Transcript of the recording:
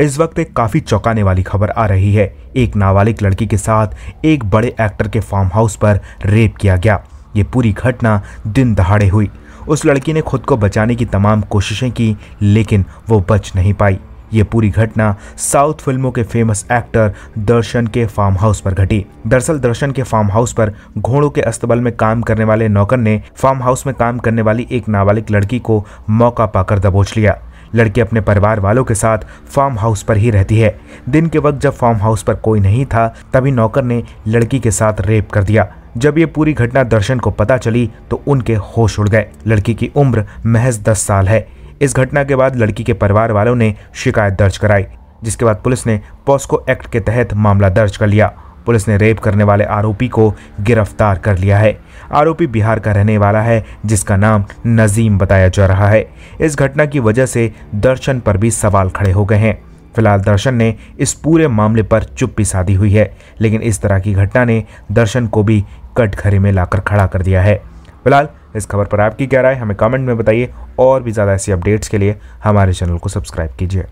इस वक्त एक काफी चौंकाने वाली खबर आ रही है एक नाबालिग लड़की के साथ एक बड़े एक्टर के फार्म हाउस पर रेप किया गया ये पूरी घटना दिन दहाड़े हुई उस लड़की ने खुद को बचाने की तमाम कोशिशें की लेकिन वो बच नहीं पाई ये पूरी घटना साउथ फिल्मों के फेमस एक्टर दर्शन के फार्म हाउस पर घटी दरअसल दर्शन के फार्म हाउस पर घोड़ों के अस्तबल में काम करने वाले नौकर ने फार्म हाउस में काम करने वाली एक नाबालिग लड़की को मौका पाकर दबोच लिया लड़की अपने परिवार वालों के साथ फार्म हाउस पर ही रहती है दिन के वक्त जब फार्म हाउस पर कोई नहीं था तभी नौकर ने लड़की के साथ रेप कर दिया जब ये पूरी घटना दर्शन को पता चली तो उनके होश उड़ गए लड़की की उम्र महज दस साल है इस घटना के बाद लड़की के परिवार वालों ने शिकायत दर्ज कराई जिसके बाद पुलिस ने पॉस्को एक्ट के तहत मामला दर्ज कर लिया पुलिस ने रेप करने वाले आरोपी को गिरफ्तार कर लिया है आरोपी बिहार का रहने वाला है जिसका नाम नजीम बताया जा रहा है इस घटना की वजह से दर्शन पर भी सवाल खड़े हो गए हैं फिलहाल दर्शन ने इस पूरे मामले पर चुप्पी साधी हुई है लेकिन इस तरह की घटना ने दर्शन को भी कटघरे में लाकर खड़ा कर दिया है फिलहाल इस खबर पर आपकी क्या राय हमें कमेंट में बताइए और भी ज़्यादा ऐसी अपडेट्स के लिए हमारे चैनल को सब्सक्राइब कीजिए